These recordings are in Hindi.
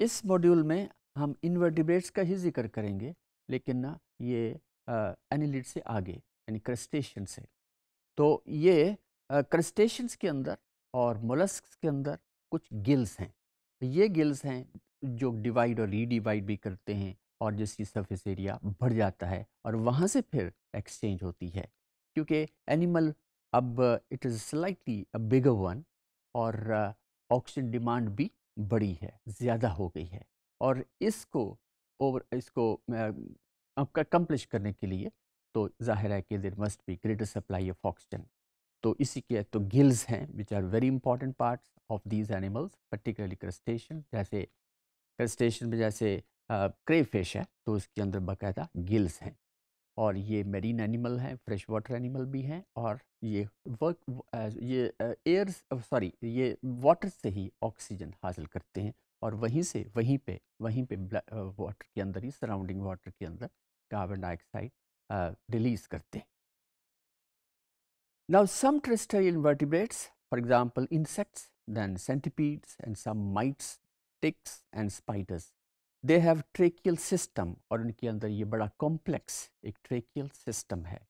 इस मॉड्यूल में हम इनवर्टिब्रेट्स का ही जिक्र करेंगे लेकिन ना ये एनिलिड से आगे यानी क्रस्टेशन से तो ये क्रस्टेशंस के अंदर और मोलस्क के अंदर कुछ गिल्स हैं ये गिल्स हैं जो डिवाइड और रीडिवाइड भी करते हैं और जिसकी सरफेस एरिया बढ़ जाता है और वहाँ से फिर एक्सचेंज होती है क्योंकि एनिमल अब it is slightly a bigger one और ऑक्सीजन डिमांड भी बड़ी है ज़्यादा हो गई है और इसको ओवर इसको आपका कम्प्लिश करने के लिए तो जाहिर है कि there must be greater supply of oxygen तो इसी के तो गिल्स हैं which are very important parts of these animals particularly crustacean जैसे क्रस्टेशन में जैसे क्रे फिश है तो उसके अंदर बाकायदा गिल्स हैं और ये मेरीन एनिमल हैं फ्रेश वाटर एनिमल भी हैं और ये वर्क ये एयर सॉरी ये वाटर से ही ऑक्सीजन हासिल करते हैं और वहीं से वहीं पे वहीं पे वाटर के अंदर ही सराउंडिंग वाटर के अंदर कार्बन डाइऑक्साइड रिलीज़ करते हैं now some terrestrial vertebrates for example insects then centipedes and some mites ticks and spiders they have tracheal system और उनके अंदर ये बड़ा कॉम्प्लेक्स एक ट्रेकियल सिस्टम है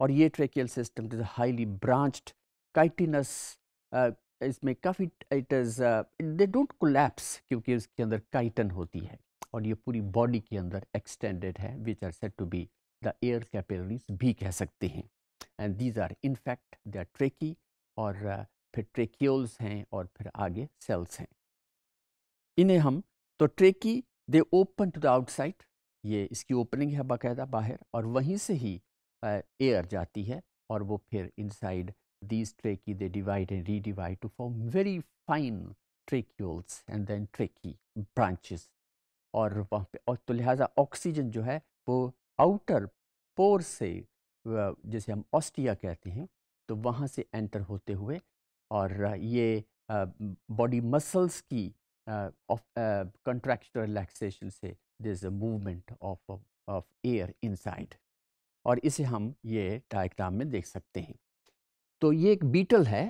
और ये tracheal system is highly branched chitinous इसमें काफ़ी it is they don't collapse क्योंकि उसके अंदर काइटन होती है और ये पूरी बॉडी के अंदर एक्सटेंडेड है which are set to be the air capillaries भी कह सकते हैं and these are in fact they are trachea और फिर ट्रेक्योल्स हैं और फिर आगे सेल्स हैं इन्हें हम तो trachea they open to the outside ये इसकी ओपनिंग है बाकायदा बाहर और वहीं से ही एयर जाती है और वो फिर inside tracheae they divide and redivide to form very fine tracheoles and then tracheae branches और वहाँ पे और तो लिहाजा ऑक्सीजन जो है वो आउटर पोर से जैसे हम ऑस्टिया कहते हैं तो वहाँ से एंटर होते हुए और ये बॉडी मसल्स की uh, of uh, contractual relaxation से there is a movement of, of, of air inside और इसे हम ये डायग्राम में देख सकते हैं तो ये एक बीटल है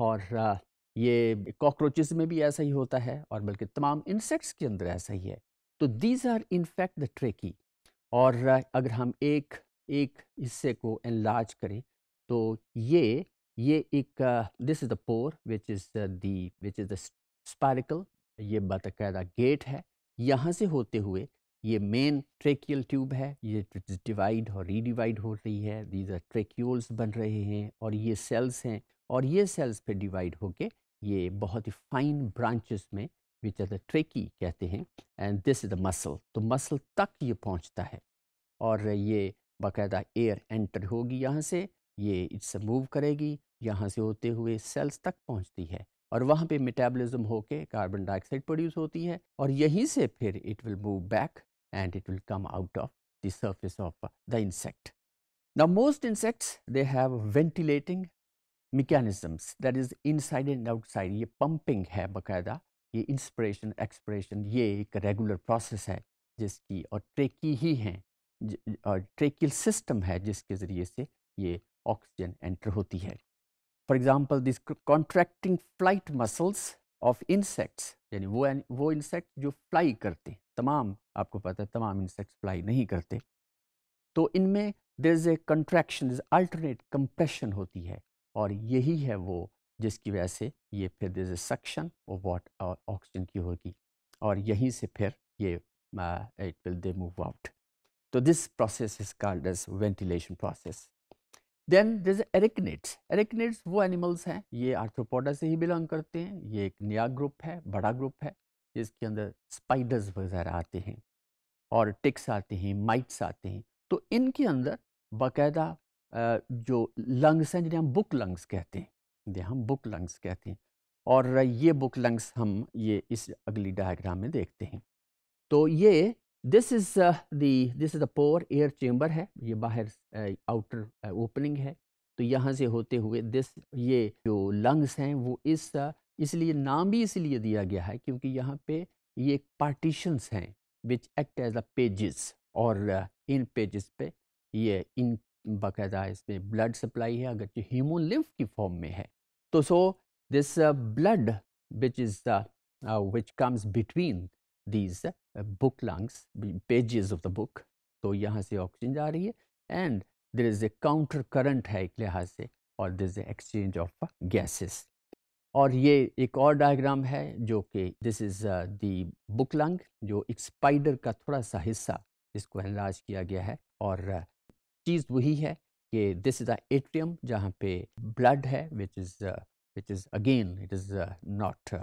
और uh, ये कॉकरोचेस में भी ऐसा ही होता है और बल्कि तमाम इंसेक्ट्स के अंदर ऐसा ही है तो these are in fact the tracheae और uh, अगर हम एक एक हिस्से को एनलार्ज करें तो ये ये एक this is the pore which is the which is the spiracle ये बाकायदा गेट है यहाँ से होते हुए ये मेन ट्रेकियल ट्यूब है ये डिवाइड और रीडिवाइड हो रही है दीज आर ट्रेक्यूल्स बन रहे हैं और ये सेल्स हैं और ये सेल्स पे डिवाइड होके ये बहुत ही फाइन ब्रांचेस में विच आर द ट्रेकी कहते हैं and this is the muscle तो मसल तक ये पहुँचता है और ये बाकायदा एयर एंटर होगी यहाँ से ये इससे मूव करेगी यहाँ से होते हुए सेल्स तक पहुँचती है और वहाँ पे मेटाबॉलिज्म होके कार्बन डाइऑक्साइड प्रोड्यूस होती है और यहीं से फिर it will move back and it will come out of the surface of the insect now most insects they have ventilating mechanisms that is inside and outside ये पंपिंग है बाकायदा ये इंस्परेशन एक्सप्रेशन ये एक रेगुलर प्रोसेस है जिसकी और ट्रेकी ही हैं और ट्रेकिल सिस्टम है जिसके ज़रिए से ये ऑक्सीजन एंटर होती है for example this contracting flight muscles of insects यानी वो वो इंसेक्ट जो फ्लाई करते तमाम आपको पता है तमाम इंसेक्ट फ्लाई नहीं करते तो इनमें there is a contraction is alternate compression होती है और यही है वो जिसकी वजह से ये फिर देर इज़ ए सक्शन और वाट और ऑक्सीजन की होगी और यहीं से फिर ये it will they move out तो this process is called as ventilation process then this arachnids arachnids वो एनिमल्स हैं ये आर्थ्रोपोडा से ही बिलोंग करते हैं ये एक नया ग्रुप है बड़ा ग्रुप है जिसके अंदर स्पाइडर्स वगैरह आते हैं और टिक्स आते हैं माइट्स आते हैं तो इनके अंदर बाकायदा जो लंग्स हैं जिन्हें हम बुक लंग्स कहते हैं जिन्हें हम बुक लंग्स कहते हैं और ये बुक लंग्स हम ये इस अगली डायग्राम में देखते हैं तो ये this is this is the pore air chamber है ये बाहर आउटर ओपनिंग है तो यहाँ से होते हुए दिस ये जो लंग्स हैं वो इस इसलिए नाम भी इसलिए दिया गया है क्योंकि यहाँ पे ये पार्टीशंस हैं which act as a pages और इन पेजेस पे ये इन बाकायदा इसमें ब्लड सप्लाई है अगर जो हीमोलिम्फ की फॉर्म में है तो so this blood which is which comes between these book lungs pages of the book तो यहाँ से ऑक्सीजन जा रही है and there is a counter current है एक लिहाज से और there is exchange of gases और ये एक और डायग्राम है जो कि दिस इज़ दुक बुक लंग जो एक स्पाइडर का थोड़ा सा हिस्सा इसको एनराज किया गया है और uh, चीज़ वही है कि दिस इज़ अ एट्रियम जहाँ पे ब्लड है which is which is again it is not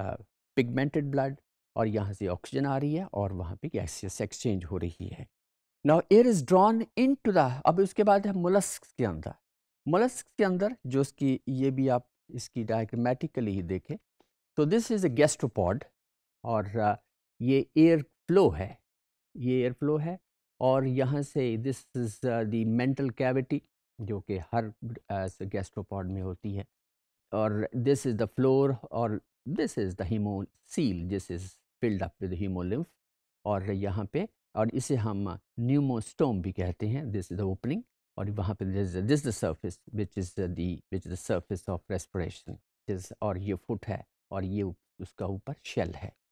pigmented blood और यहाँ से ऑक्सीजन आ रही है और वहाँ पे गैसियस एक्सचेंज हो रही है now air is drawn into the अब उसके बाद है मुलस्क के अंदर मुलस्क के अंदर जो उसकी ये भी आप इसकी डायग्रामेटिकली ही देखें तो दिस इज़ ए गेस्ट्रोपॉड और ये एयर फ्लो है ये एयर फ्लो है और यहाँ से दिस इज़ देंटल मेंटल कैविटी जो कि हर गैस्ट्रोपॉड में होती है और दिस इज़ द फ्लोर और this is the haemocoel this is filled up with haemolymph और यहाँ पे और इसे हम न्यूमोस्टोम भी कहते हैं दिस इज द ओपनिंग और वहाँ पे this the surface which is which is the surface of respiration और ये फुट है और ये उसका ऊपर शेल है